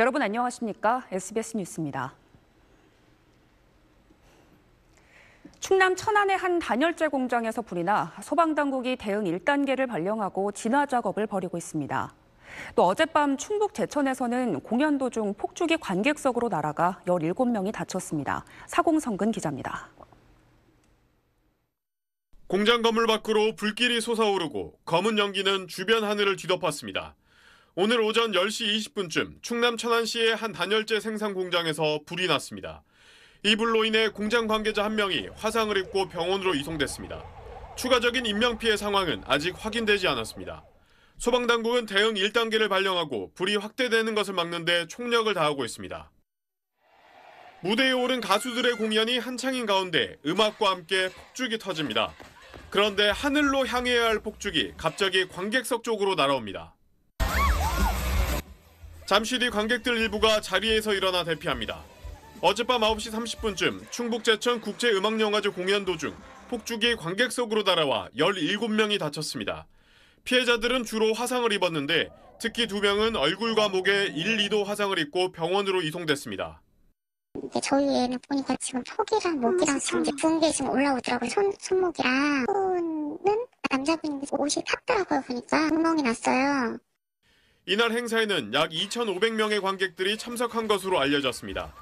여러분 안녕하십니까? SBS 뉴스입니다. 충남 천안의 한 단열재 공장에서 불이 나 소방당국이 대응 1단계를 발령하고 진화 작업을 벌이고 있습니다. 또 어젯밤 충북 제천에서는 공연 도중 폭죽이 관객석으로 날아가 17명이 다쳤습니다. 사공성근 기자입니다. 공장 건물 밖으로 불길이 솟아오르고 검은 연기는 주변 하늘을 뒤덮었습니다. 오늘 오전 10시 20분쯤 충남 천안시의 한 단열재 생산 공장에서 불이 났습니다. 이 불로 인해 공장 관계자 한 명이 화상을 입고 병원으로 이송됐습니다. 추가적인 인명피해 상황은 아직 확인되지 않았습니다. 소방당국은 대응 1단계를 발령하고 불이 확대되는 것을 막는 데 총력을 다하고 있습니다. 무대에 오른 가수들의 공연이 한창인 가운데 음악과 함께 폭죽이 터집니다. 그런데 하늘로 향해야 할 폭죽이 갑자기 관객석 쪽으로 날아옵니다. 잠시 뒤 관객들 일부가 자리에서 일어나 대피합니다. 어젯밤 9시 30분쯤 충북 제천 국제음악영화제 공연 도중 폭죽이 관객 속으로 날아와 17명이 다쳤습니다. 피해자들은 주로 화상을 입었는데 특히 두 명은 얼굴과 목에 1, 2도 화상을 입고 병원으로 이송됐습니다. 네, 저희 애는 보니까 지금 턱이랑 목이랑 아, 지금 이제 붕 지금 올라오더라고요. 손, 손목이랑. 손은 남자분인데 옷이 탔더라고요, 보니까. 구멍이 났어요. 이날 행사에는 약 2,500명의 관객들이 참석한 것으로 알려졌습니다.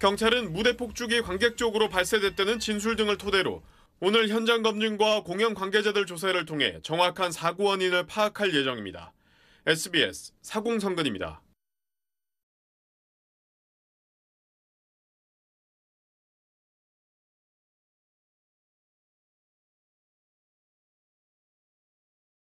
경찰은 무대 폭죽이 관객 쪽으로 발사됐다는 진술 등을 토대로 오늘 현장 검증과 공연 관계자들 조사를 통해 정확한 사고 원인을 파악할 예정입니다. SBS 사공성근입니다.